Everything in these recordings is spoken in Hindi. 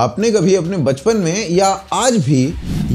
आपने कभी अपने बचपन में या आज भी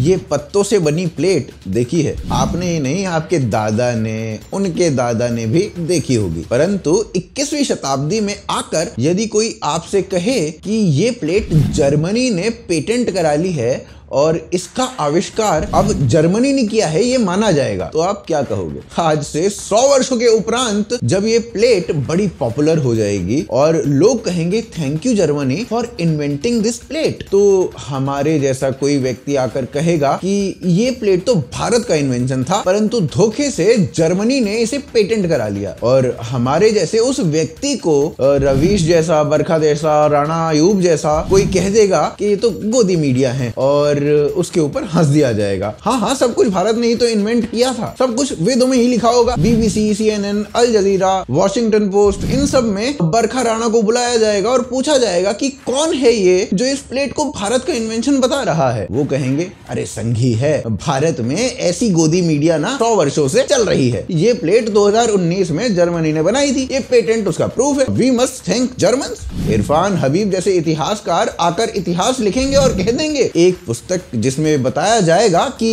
ये पत्तों से बनी प्लेट देखी है आपने ही नहीं आपके दादा ने उनके दादा ने भी देखी होगी परंतु 21वीं शताब्दी में आकर यदि कोई आपसे कहे कि ये प्लेट जर्मनी ने पेटेंट करा ली है और इसका आविष्कार अब जर्मनी ने किया है ये माना जाएगा तो आप क्या कहोगे आज से सौ वर्षों के उपरांत जब ये प्लेट बड़ी पॉपुलर हो जाएगी और लोग कहेंगे thank you Germany for inventing this plate तो हमारे जैसा कोई व्यक्ति आकर कहे कहेगा कि ये प्लेट तो भारत का इन्वेंशन था परंतु धोखे से जर्मनी ने इसे पेटेंट करा लिया और हमारे जैसे उस व्यक्ति को रवीश जैसा बरखा जैसा राणा अयूब जैसा कोई कह देगा कि ये तो गोदी मीडिया है और उसके ऊपर हंस दिया जाएगा हाँ हाँ सब कुछ भारत ने ही तो इन्वेंट किया था सब कुछ वेदों में ही लिखा होगा BBC C N N Al Jazeera Washington Post इन सब में बरखा राणा को बुलाया जाएगा और पूछा जाएगा कि कौन है ये जो इस प्लेट को भारत का इन्वेंशन बता रहा है वो कहेंगे हमारे संघी है भारत में ऐसी गोदी मीडिया ना सौ वर्षो से चल रही है ये प्लेट 2019 में जर्मनी ने बनाई थी ये पेटेंट उसका प्रूफ है we must think German Irfan Habib जैसे इतिहासकार आकर इतिहास लिखेंगे और कह देंगे एक पुस्तक जिसमें बताया जाएगा कि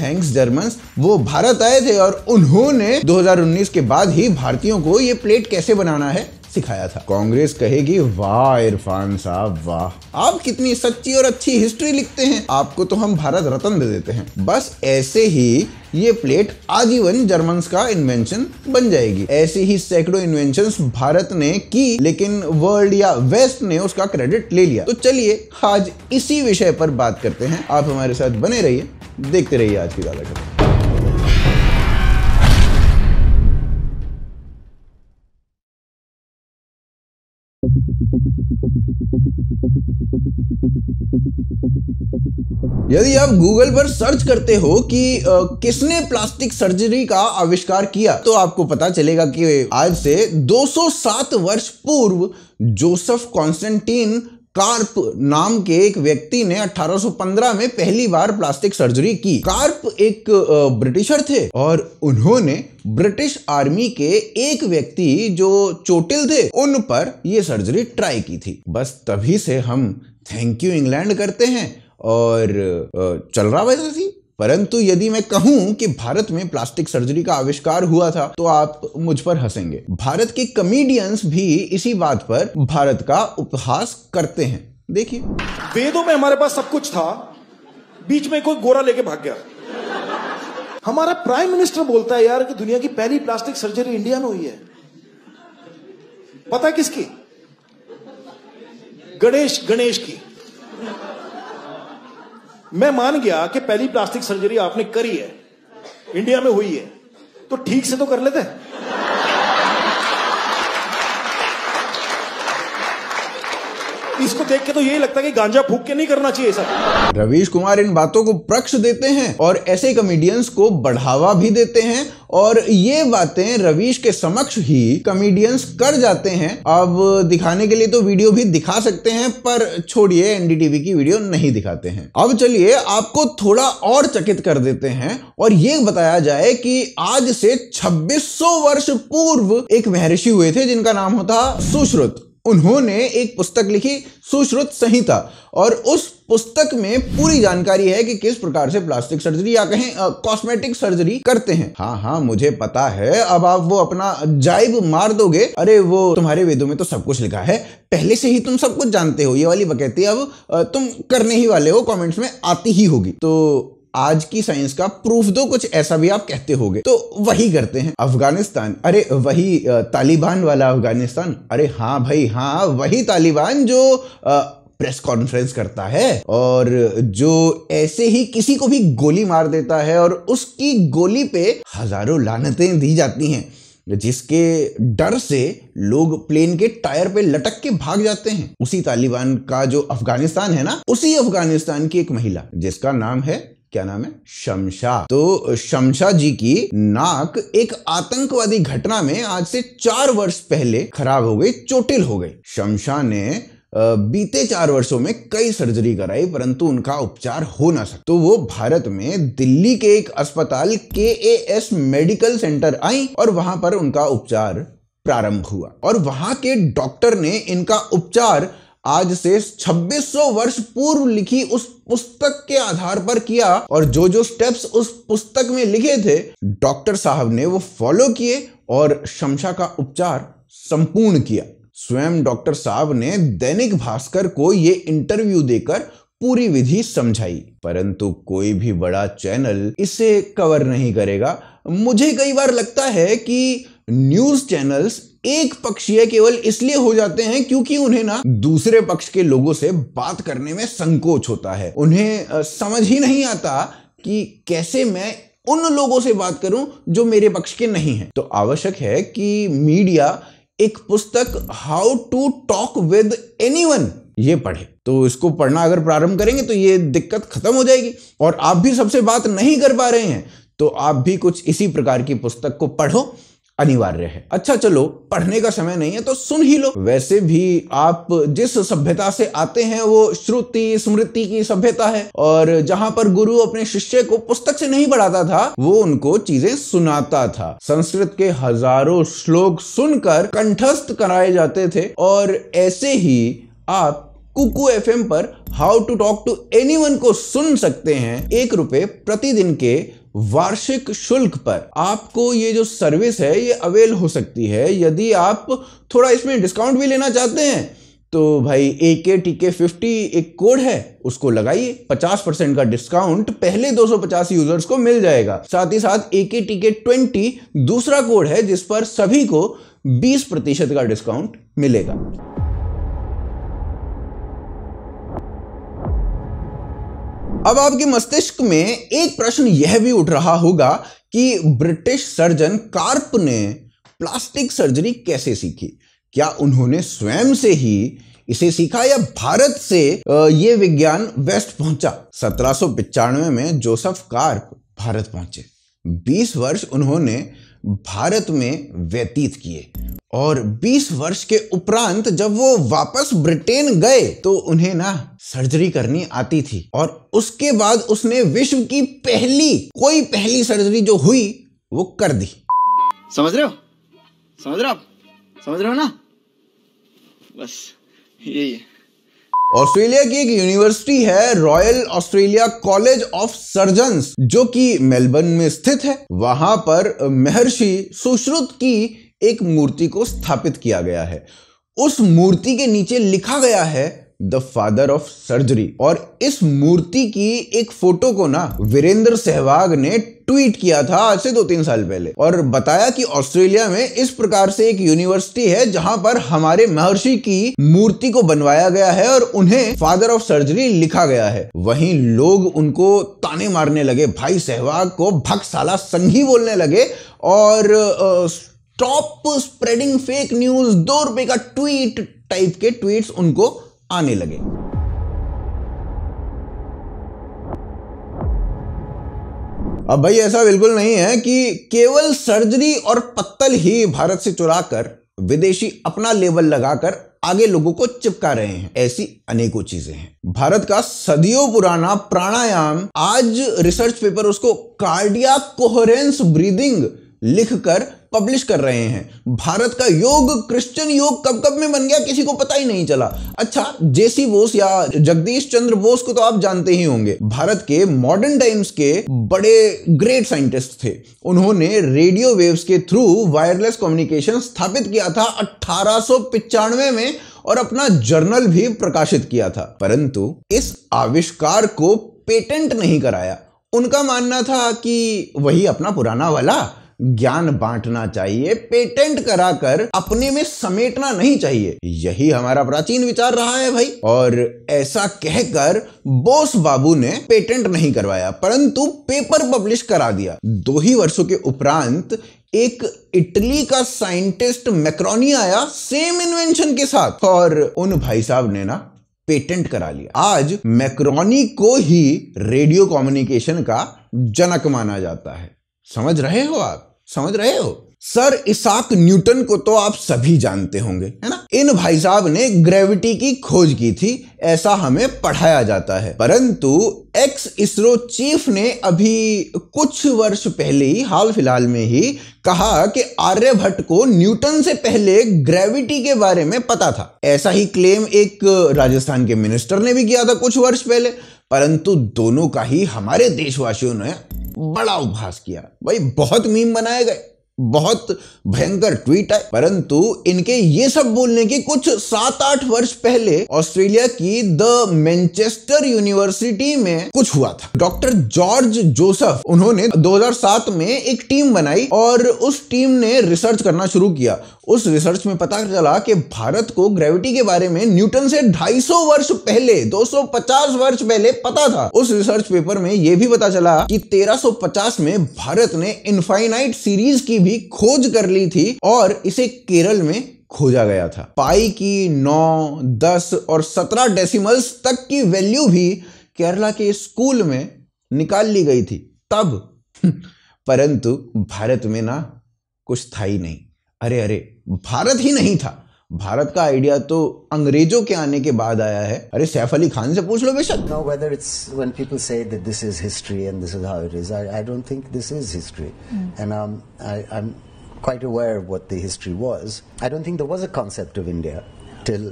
थैंक्स जर्मन वो भारत आए थे और उन्होंने 2019 के बाद ही भारतीयों को ये प्लेट कैसे बनाना है सिखाया था कांग्रेस कहेगी वाह इरफान साहब वाह आप कितनी सच्ची और अच्छी हिस्ट्री लिखते हैं आपको तो हम भारत रत्न दे देते हैं बस ऐसे ही ये प्लेट आजीवन जर्मन का इन्वेंशन बन जाएगी ऐसी ही सैकड़ों इन्वेंशन भारत ने की लेकिन वर्ल्ड या वेस्ट ने उसका क्रेडिट ले लिया तो चलिए आज इसी विषय पर बात करते हैं आप हमारे साथ बने रहिए देखते रहिए आज की ज्यादा यदि आप गूगल पर सर्च करते हो कि आ, किसने प्लास्टिक सर्जरी का आविष्कार किया तो आपको पता चलेगा कि आज से 207 वर्ष पूर्व जोसेफ कॉन्स्टेंटीन कार्प नाम के एक व्यक्ति ने 1815 में पहली बार प्लास्टिक सर्जरी की कार्प एक ब्रिटिशर थे और उन्होंने ब्रिटिश आर्मी के एक व्यक्ति जो चोटिल थे उन पर यह सर्जरी ट्राई की थी बस तभी से हम थैंक यू इंग्लैंड करते हैं और चल रहा वैसे सी परंतु यदि मैं कहूं कि भारत में प्लास्टिक सर्जरी का आविष्कार हुआ था तो आप मुझ पर हंसेंगे भारत के कमेडियंस भी इसी बात पर भारत का उपहास करते हैं देखिए वेदों में हमारे पास सब कुछ था बीच में कोई गोरा लेके भाग गया हमारा प्राइम मिनिस्टर बोलता है यार कि दुनिया की पहली प्लास्टिक सर्जरी इंडिया में हुई है पता किसकी गणेश गणेश की मैं मान गया कि पहली प्लास्टिक सर्जरी आपने करी है इंडिया में हुई है तो ठीक से तो कर लेते इसको देख के तो यही लगता है कि गांजा फूक के नहीं करना चाहिए सर रवीश कुमार इन बातों को प्रक्ष देते हैं और ऐसे कॉमेडियंस को बढ़ावा भी देते हैं और ये बातें रवीश के समक्ष ही कॉमेडियंस कर जाते हैं अब दिखाने के लिए तो वीडियो भी दिखा सकते हैं पर छोड़िए एनडीटीवी की वीडियो नहीं दिखाते हैं अब चलिए आपको थोड़ा और चकित कर देते हैं और ये बताया जाए कि आज से 2600 वर्ष पूर्व एक महर्षि हुए थे जिनका नाम होता सुश्रुत उन्होंने एक पुस्तक लिखी सुश्रुत संहिता और उस पुस्तक में पूरी जानकारी है कि किस प्रकार से प्लास्टिक सर्जरी या कहें कॉस्मेटिक सर्जरी करते हैं हाँ हाँ मुझे पता है अब आप वो अपना जाइब मार दोगे अरे वो तुम्हारे वेदों में तो सब कुछ लिखा है पहले से ही तुम सब कुछ जानते हो ये वाली बकैती अब तुम करने ही वाले हो कमेंट्स में आती ही होगी तो आज की साइंस का प्रूफ दो कुछ ऐसा भी आप कहते हो तो वही करते हैं अफगानिस्तान अरे वही तालिबान वाला अफगानिस्तान अरे हाँ भाई हाँ वही तालिबान जो आ, प्रेस कॉन्फ्रेंस करता है और जो ऐसे ही किसी को भी गोली मार देता है और उसकी गोली पे हजारों लानतें दी जाती हैं जिसके डर से लोग प्लेन के टायर पे लटक के भाग जाते हैं उसी तालिबान का जो अफगानिस्तान है ना उसी अफगानिस्तान की एक महिला जिसका नाम है क्या नाम है शमशा तो शमशा जी की नाक एक आतंकवादी घटना में आज से चार वर्ष पहले खराब हो गई चोटिल हो गई शमशा ने बीते चार वर्षों में कई सर्जरी कराई परंतु उनका उपचार हो ना सका तो वो भारत में दिल्ली के एक अस्पताल के ए एस मेडिकल सेंटर आई और वहां पर उनका उपचार प्रारंभ हुआ और वहां के डॉक्टर ने इनका उपचार आज से 2600 वर्ष पूर्व लिखी उस पुस्तक के आधार पर किया और जो जो स्टेप्स उस पुस्तक में लिखे थे डॉक्टर साहब ने वो फॉलो किए और शमशा का उपचार संपूर्ण किया स्वयं डॉक्टर साहब ने दैनिक भास्कर को ये इंटरव्यू देकर पूरी विधि समझाई परंतु कोई भी बड़ा चैनल इसे कवर नहीं करेगा मुझे कई बार लगता है कि न्यूज चैनल्स एक पक्षीय केवल इसलिए हो जाते हैं क्योंकि उन्हें ना दूसरे पक्ष के लोगों से बात करने में संकोच होता है उन्हें समझ ही नहीं आता कि कैसे मैं उन लोगों से बात करूं जो मेरे पक्ष के नहीं हैं तो आवश्यक है कि मीडिया एक पुस्तक how to talk with one ये पढ़े तो इसको पढ़ना अगर प्रारंभ करेंगे तो ये दिक्कत खत्म हो जाएगी और आप भी सबसे बात नहीं कर पा रहे हैं तो आप भी कुछ इसी प्रकार की पुस्तक को पढ़ो अनिवार्य है अच्छा चलो पढ़ने का समय नहीं है तो सुन ही लो वैसे भी आप जिस सभ्यता से आते हैं वो श्रुति स्मृति की सभ्यता है और जहां पर गुरु अपने शिष्य को पुस्तक से नहीं पढ़ाता था वो उनको चीजें सुनाता था संस्कृत के हजारों श्लोक सुनकर कंठस्थ कराए जाते थे और ऐसे ही आप कुकू एफ पर how to talk to any को सुन सकते हैं एक रुपए प्रतिदिन के वार्षिक शुल्क पर आपको ये जो सर्विस है ये अवेल हो सकती है यदि आप थोड़ा इसमें डिस्काउंट भी लेना चाहते हैं तो भाई ए के टी के फिफ्टी एक कोड है उसको लगाइए 50 परसेंट का डिस्काउंट पहले 250 यूजर्स को मिल जाएगा साथ ही साथ ए के टी के ट्वेंटी दूसरा कोड है जिस पर सभी को 20 प्रतिशत का डिस्काउंट मिलेगा अब आपके मस्तिष्क में एक प्रश्न यह भी उठ रहा होगा कि ब्रिटिश सर्जन कार्प ने प्लास्टिक सर्जरी कैसे सीखी क्या उन्होंने स्वयं से ही इसे सीखा या भारत से ये विज्ञान वेस्ट पहुंचा सत्रह में जोसेफ कार्प भारत पहुंचे 20 वर्ष उन्होंने भारत में व्यतीत किए और 20 वर्ष के उपरांत जब वो वापस ब्रिटेन गए तो उन्हें ना सर्जरी करनी आती थी और उसके बाद उसने विश्व की पहली कोई पहली सर्जरी जो हुई वो कर दी समझ रहे हो समझ रहे हो समझ रहे हो ना बस यही है ऑस्ट्रेलिया की एक यूनिवर्सिटी है Royal Australia College of Surgeon जो कि मेलबर्न में स्थित है वहां पर महर्षि सुश्रुत की एक मूर्ति को स्थापित किया गया है उस मूर्ति के नीचे लिखा गया है द फादर ऑफ सर्जरी और इस मूर्ति की एक फोटो को ना वीरेंद्र सहवाग ने ट्वीट किया था आज से दो तीन साल पहले और बताया कि ऑस्ट्रेलिया में इस प्रकार से एक यूनिवर्सिटी है जहां पर हमारे महर्षि की मूर्ति को बनवाया गया है और उन्हें फादर ऑफ सर्जरी लिखा गया है वहीं लोग उनको ताने मारने लगे भाई सहवाग को भक्साला संघी बोलने लगे और आ, स्टॉप स्प्रेडिंग फेक न्यूज दो रुपए का ट्वीट टाइप के ट्वीट्स उनको आने लगे अब भाई ऐसा बिल्कुल नहीं है कि केवल सर्जरी और पत्तल ही भारत से चुरा कर विदेशी अपना लेबल लगाकर आगे लोगों को चिपका रहे हैं ऐसी अनेकों चीजें हैं भारत का सदियों पुराना प्राणायाम आज रिसर्च पेपर उसको कार्डिया कोहरेंस ब्रीदिंग लिखकर पब्लिश कर रहे हैं भारत का योग क्रिश्चियन योग कब कब में बन गया किसी को पता ही नहीं चला अच्छा जेसी बोस या जगदीश चंद्र बोस को तो आप जानते ही होंगे भारत के मॉडर्न टाइम्स के बड़े ग्रेट साइंटिस्ट थे उन्होंने रेडियो वेव्स के थ्रू वायरलेस कम्युनिकेशन स्थापित किया था अठारह में और अपना जर्नल भी प्रकाशित किया था परंतु इस आविष्कार को पेटेंट नहीं कराया उनका मानना था कि वही अपना पुराना वाला ज्ञान बांटना चाहिए पेटेंट कराकर अपने में समेटना नहीं चाहिए यही हमारा प्राचीन विचार रहा है भाई और ऐसा कहकर बोस बाबू ने पेटेंट नहीं करवाया परंतु पेपर पब्लिश करा दिया दो ही वर्षों के उपरांत एक इटली का साइंटिस्ट मैक्रोनी आया सेम इन्वेंशन के साथ और उन भाई साहब ने ना पेटेंट करा लिया आज मैक्रोनी को ही रेडियो कम्युनिकेशन का जनक माना जाता है समझ रहे हो आप समझ रहे हो सर इसाक न्यूटन को तो आप सभी जानते होंगे है ना इन भाई साहब ने ग्रेविटी की खोज की थी ऐसा हमें पढ़ाया जाता है परंतु एक्स इसरो चीफ ने अभी कुछ वर्ष पहले ही हाल फिलहाल में ही कहा कि आर्यभट्ट को न्यूटन से पहले ग्रेविटी के बारे में पता था ऐसा ही क्लेम एक राजस्थान के मिनिस्टर ने भी किया था कुछ वर्ष पहले परंतु दोनों का ही हमारे देशवासियों ने बड़ा उपहास किया भाई बहुत मीम बनाए गए बहुत भयंकर ट्वीट है परंतु इनके ये सब बोलने के कुछ सात आठ वर्ष पहले ऑस्ट्रेलिया की द मैनचेस्टर यूनिवर्सिटी में कुछ हुआ था डॉक्टर जॉर्ज जोसेफ उन्होंने 2007 में एक टीम बनाई और उस टीम ने रिसर्च करना शुरू किया उस रिसर्च में पता चला कि भारत को ग्रेविटी के बारे में न्यूटन से 250 वर्ष पहले 250 वर्ष पहले पता था उस रिसर्च पेपर में यह भी पता चला कि 1350 में भारत ने इनफाइनाइट सीरीज की भी भी खोज कर ली थी और इसे केरल में खोजा गया था पाई की नौ दस और सत्रह डेसिमल्स तक की वैल्यू भी केरला के स्कूल में निकाल ली गई थी तब परंतु भारत में ना कुछ था ही नहीं अरे अरे भारत ही नहीं था भारत का आइडिया तो अंग्रेजों के आने के बाद आया है अरे सैफ अली खान से पूछ लो बेशक no whether it's when people say that this is history and this is how it is I don't think this is history and I I am quite aware what the history was I don't think there was a concept of India till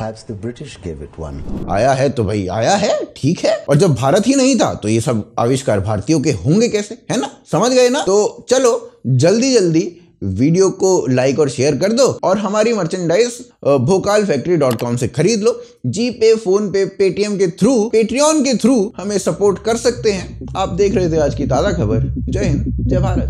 perhaps the british gave it one आया है तो भाई आया है ठीक है और जब भारत ही नहीं था तो ये सब आविष्कार भारतीयों के होंगे कैसे है ना समझ गए ना तो चलो जल्दी जल्दी वीडियो को लाइक और शेयर कर दो और हमारी मर्चेंडाइज भोकाल फैक्ट्री डॉट कॉम से खरीद लो जी पे फोन पे पेटीएम के थ्रू पेट्रियन के थ्रू हमें सपोर्ट कर सकते हैं आप देख रहे थे आज की ताज़ा खबर जय हिंद जय भारत